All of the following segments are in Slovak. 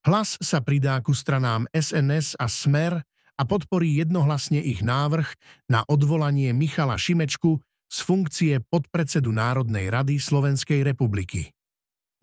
Hlas sa pridá ku stranám SNS a Smer a podporí jednohlasne ich návrh na odvolanie Michala Šimečku z funkcie podpredsedu Národnej rady Slovenskej republiky.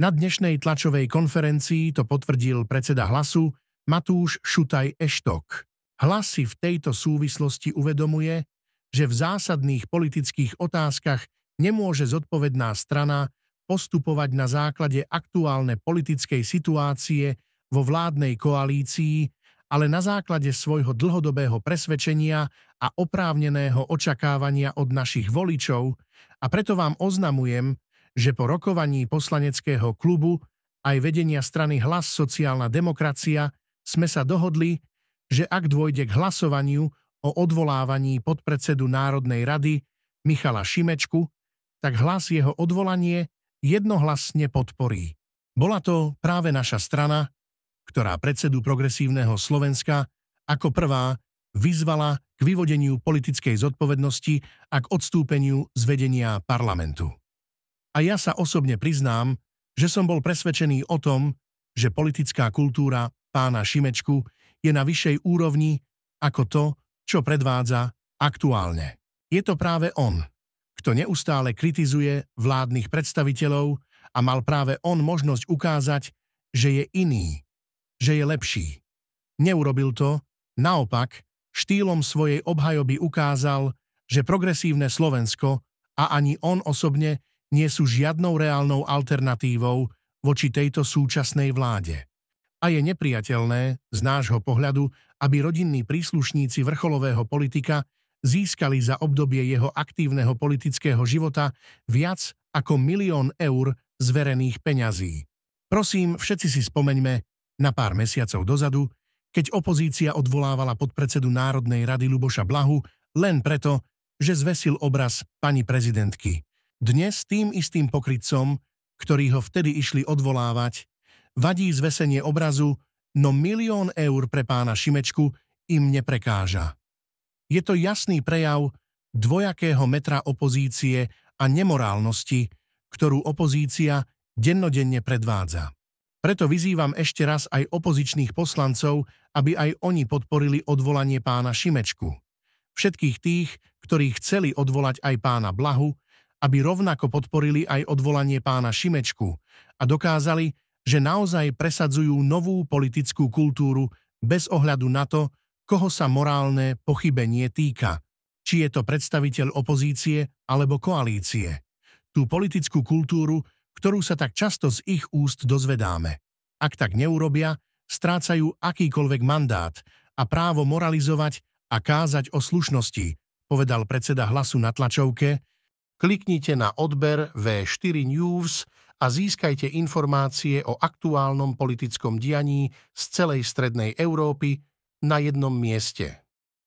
Na dnešnej tlačovej konferencii to potvrdil predseda hlasu Matúš Šutaj Eštok. Hlas si v tejto súvislosti uvedomuje, že v zásadných politických otázkach nemôže zodpovedná strana postupovať na základe aktuálne politickej situácie vo vládnej koalícii, ale na základe svojho dlhodobého presvedčenia a oprávneného očakávania od našich voličov a preto vám oznamujem, že po rokovaní poslaneckého klubu aj vedenia strany Hlas sociálna demokracia sme sa dohodli, že ak dôjde k hlasovaniu o odvolávaní podpredsedu Národnej rady Michala Šimečku, tak hlas jeho odvolanie jednohlasne podporí. Bola to práve naša strana, ktorá predsedu progresívneho Slovenska ako prvá vyzvala k vyvodeniu politickej zodpovednosti a k odstúpeniu z vedenia parlamentu. A ja sa osobne priznám, že som bol presvedčený o tom, že politická kultúra pána Šimečku je na vyššej úrovni ako to, čo predvádza aktuálne. Je to práve on, kto neustále kritizuje vládnych predstaviteľov a mal práve on možnosť ukázať, že je iný že je lepší. Neurobil to, naopak, štýlom svojej obhajoby ukázal, že progresívne Slovensko a ani on osobne nie sú žiadnou reálnou alternatívou voči tejto súčasnej vláde. A je nepriateľné, z nášho pohľadu, aby rodinní príslušníci vrcholového politika získali za obdobie jeho aktívneho politického života viac ako milión eur zverených peňazí. Prosím, všetci si spomeňme, na pár mesiacov dozadu, keď opozícia odvolávala podpredsedu Národnej rady Luboša Blahu len preto, že zvesil obraz pani prezidentky. Dnes tým istým pokrytcom, ktorí ho vtedy išli odvolávať, vadí zvesenie obrazu, no milión eur pre pána Šimečku im neprekáža. Je to jasný prejav dvojakého metra opozície a nemorálnosti, ktorú opozícia dennodenne predvádza. Preto vyzývam ešte raz aj opozičných poslancov, aby aj oni podporili odvolanie pána Šimečku. Všetkých tých, ktorí chceli odvolať aj pána Blahu, aby rovnako podporili aj odvolanie pána Šimečku a dokázali, že naozaj presadzujú novú politickú kultúru bez ohľadu na to, koho sa morálne pochybenie týka, či je to predstaviteľ opozície alebo koalície. Tú politickú kultúru ktorú sa tak často z ich úst dozvedáme. Ak tak neurobia, strácajú akýkoľvek mandát a právo moralizovať a kázať o slušnosti, povedal predseda hlasu na tlačovke. Kliknite na odber V4 News a získajte informácie o aktuálnom politickom dianí z celej strednej Európy na jednom mieste.